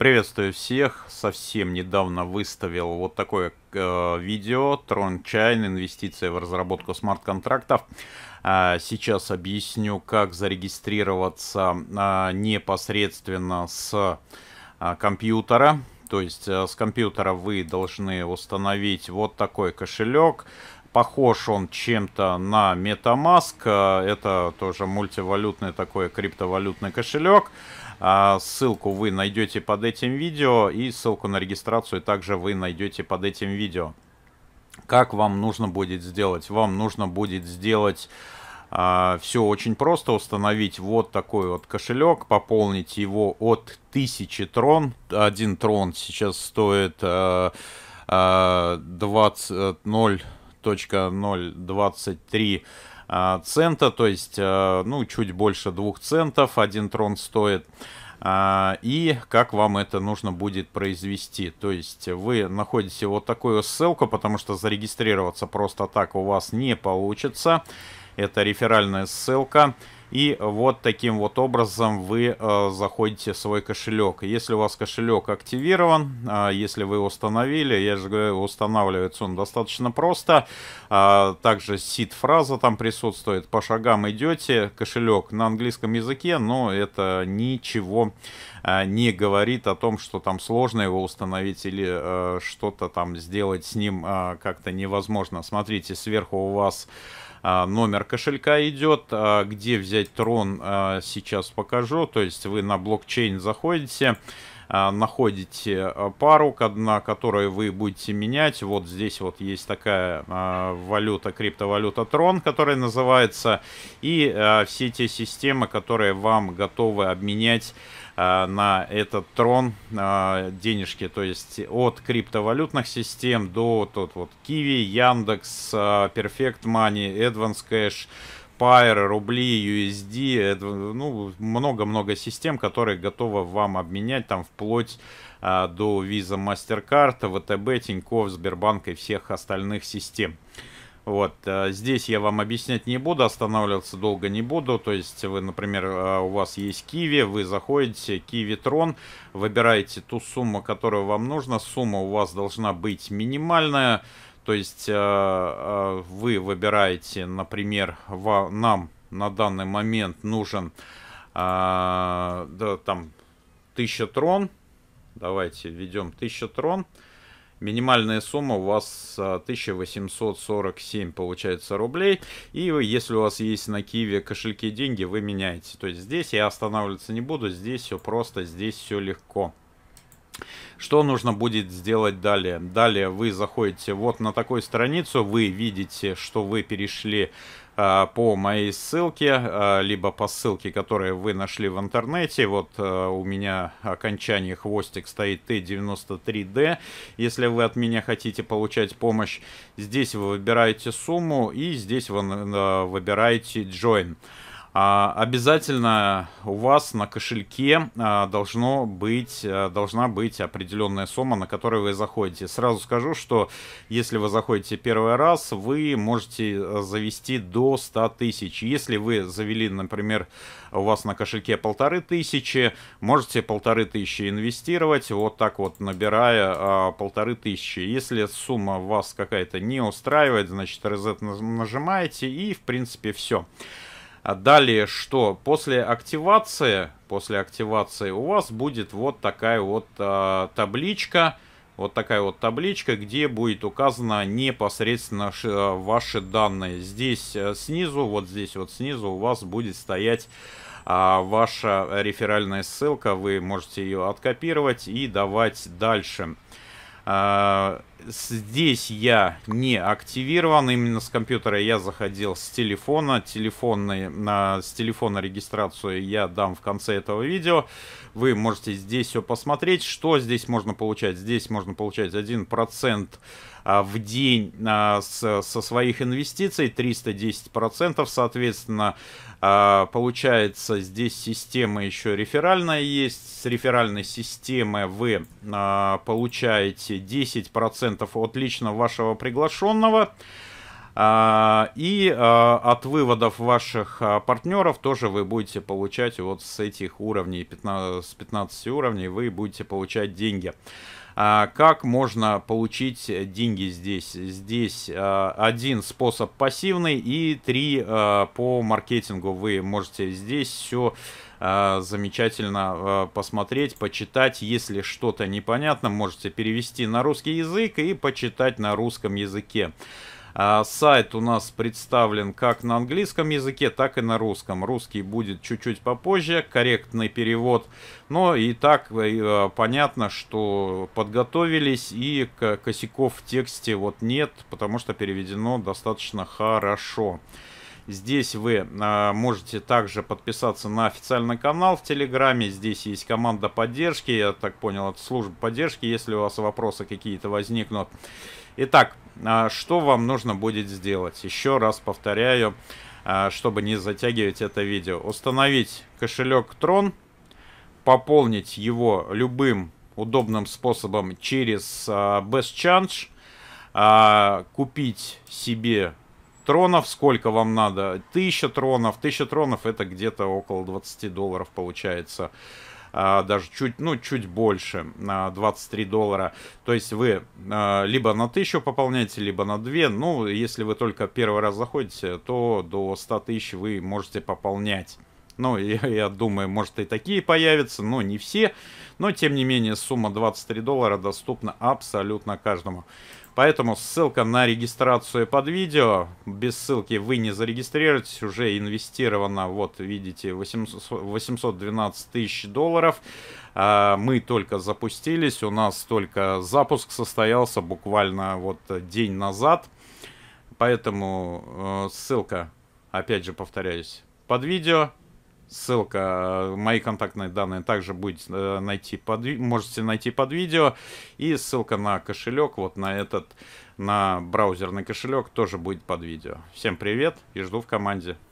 Приветствую всех. Совсем недавно выставил вот такое э, видео Tron Chain инвестиция в разработку смарт-контрактов. Э, сейчас объясню, как зарегистрироваться э, непосредственно с э, компьютера. То есть э, с компьютера вы должны установить вот такой кошелек. Похож он чем-то на MetaMask. Э, это тоже мультивалютный такой криптовалютный кошелек. Э, ссылку вы найдете под этим видео и ссылку на регистрацию также вы найдете под этим видео. Как вам нужно будет сделать? Вам нужно будет сделать Uh, э, все очень просто. Установить вот такой вот кошелек, пополнить его от 1000 трон. Один трон сейчас стоит uh, uh, 20, 0, 0.023 а, цента, то есть, а, ну, чуть больше двух центов один трон стоит. А, и как вам это нужно будет произвести. То есть вы находите вот такую ссылку, потому что зарегистрироваться просто так у вас не получится. Это реферальная Ссылка и вот таким вот образом вы э, заходите в свой кошелек. Если у вас кошелек активирован, э, если вы установили, я же говорю, устанавливается он достаточно просто. Э, также сид-фраза там присутствует. По шагам идете, кошелек на английском языке, но это ничего э, не говорит о том, что там сложно его установить или э, что-то там сделать с ним э, как-то невозможно. Смотрите, сверху у вас а, номер кошелька идет, а, где взять трон а, сейчас покажу, то есть вы на блокчейн заходите, находите пару, на которую вы будете менять. Вот здесь вот есть такая валюта, криптовалюта Трон, которая называется. И все те системы, которые вам готовы обменять Э, на этот трон э, денежки, то есть от криптовалютных систем до тот вот Kiwi, Яндекс, э, Perfect Money, Advance Cash, Pair, рубли, USD, ну, много-много систем, которые готовы вам обменять, там, вплоть а, до Visa, MasterCard, ВТБ, Тинькофф, сбербанка и всех остальных систем. Вот, э, здесь я вам объяснять не буду, останавливаться долго не буду. То есть вы, например, э, у вас есть киви, вы заходите, киви трон, выбираете ту сумму, которая вам нужна. Сумма у вас должна быть минимальная. То есть э, вы выбираете, например, нам на данный момент нужен да, там 1000 трон. Давайте введем 1000 трон. Минимальная сумма у вас 1847 а, получается рублей. И если у вас есть на Киеве кошельки деньги, вы меняете. То есть здесь я останавливаться не буду. Здесь все просто, здесь все легко. Что нужно будет сделать далее? Далее вы заходите вот на такую страницу, вы видите, что вы перешли Э, по моей ссылке, э, либо по ссылке, которую вы нашли в интернете. Вот э, у меня окончание хвостик стоит Т93D. Если вы от меня хотите получать помощь, здесь вы выбираете сумму и здесь вы выбираете Join. А, обязательно у вас на кошельке а, должно быть, а, должна быть определенная сумма, на которую вы заходите. Сразу скажу, что если вы заходите первый раз, вы можете э, завести до 100 тысяч. Если вы завели, например, у вас на кошельке полторы тысячи, можете полторы тысячи инвестировать, вот так вот набирая полторы тысячи. Если сумма вас какая-то не устраивает, значит, резет нажимаете и, в принципе, все. Все. А далее что? После активации, после активации у вас будет вот такая вот э, табличка, вот такая вот табличка, где будет указано непосредственно а, ваши данные. Здесь э, снизу, вот здесь вот снизу у вас будет стоять а ваша реферальная ссылка, вы можете ее откопировать и давать дальше. А, здесь я не активирован. Именно с компьютера я заходил с телефона. Телефонный, на, с телефона регистрацию я дам в конце этого видео. Вы можете здесь все посмотреть. Что здесь можно получать? Здесь можно получать 1% а, в день а, со своих инвестиций 310 процентов соответственно а, получается здесь система еще реферальная есть с реферальной системы вы получаете 10 процентов 10% от лично вашего приглашенного. А, и а, от выводов ваших а, партнеров тоже вы будете получать вот с этих уровней, 15, с 15 уровней вы будете получать деньги. А как можно получить деньги здесь? Здесь э, один способ пассивный и три э, по маркетингу. Вы можете здесь все э, замечательно посмотреть, почитать. Если что-то непонятно, можете перевести на русский язык и почитать на русском языке. А, сайт у нас представлен как на английском языке, так и на русском. Русский будет чуть-чуть попозже, корректный перевод. Но и так э, э, понятно, что подготовились и косяков в тексте вот нет, потому что переведено достаточно Хорошо. Здесь вы а, можете также подписаться на официальный канал в Телеграме. Здесь есть команда поддержки, я так понял, от службы поддержки, если у вас вопросы какие-то возникнут. Итак, а, что вам нужно будет сделать? Еще раз повторяю, а, чтобы не затягивать это видео. Установить кошелек Tron, пополнить его любым удобным способом через э, Best купить себе Тронов сколько вам надо? Тысяча тронов. Тысяча тронов это где-то около 20 долларов получается. А, даже чуть, ну, чуть больше, на 23 доллара. То есть вы а, либо на 1000 пополняете, либо на 2. Ну, если вы только первый раз заходите, то до 100 тысяч вы можете пополнять. Ну, я, я думаю, может и такие появятся, но не все. Но, тем не менее, сумма 23 доллара доступна абсолютно каждому. Поэтому ссылка на регистрацию под видео. Без ссылки вы не зарегистрируетесь. Уже инвестировано, вот видите, 800, 812 тысяч долларов. А, мы только запустились. У нас только запуск состоялся буквально вот день назад. Поэтому э, ссылка, опять же повторяюсь, под видео. Ссылка, э, мои контактные данные также будете э, найти под, можете найти под видео. И ссылка на кошелек, вот на этот, на браузерный кошелек тоже будет под видео. Всем привет и жду в команде.